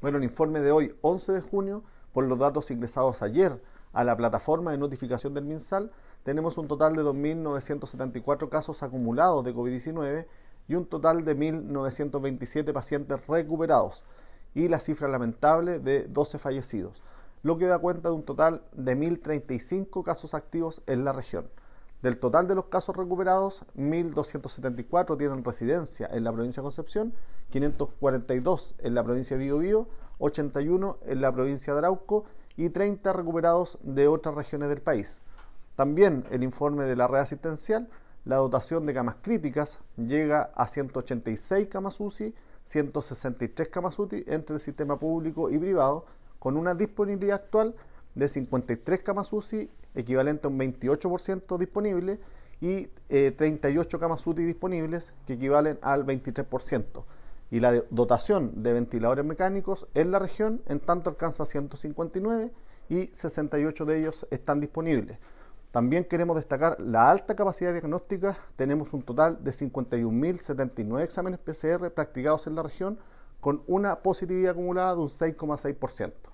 Bueno, el informe de hoy, 11 de junio, por los datos ingresados ayer a la plataforma de notificación del MinSal, tenemos un total de 2.974 casos acumulados de COVID-19 y un total de 1.927 pacientes recuperados y la cifra lamentable de 12 fallecidos, lo que da cuenta de un total de 1.035 casos activos en la región. Del total de los casos recuperados, 1.274 tienen residencia en la provincia de Concepción, 542 en la provincia de Biobío, 81 en la provincia de Arauco y 30 recuperados de otras regiones del país. También el informe de la red asistencial, la dotación de camas críticas llega a 186 camas UCI, 163 camas UCI entre el sistema público y privado, con una disponibilidad actual de 53 camas UCI equivalente a un 28% disponible, y 38 eh, camas UTI disponibles, que equivalen al 23%. Y la dotación de ventiladores mecánicos en la región, en tanto, alcanza 159 y 68 de ellos están disponibles. También queremos destacar la alta capacidad diagnóstica. Tenemos un total de 51.079 exámenes PCR practicados en la región, con una positividad acumulada de un 6,6%.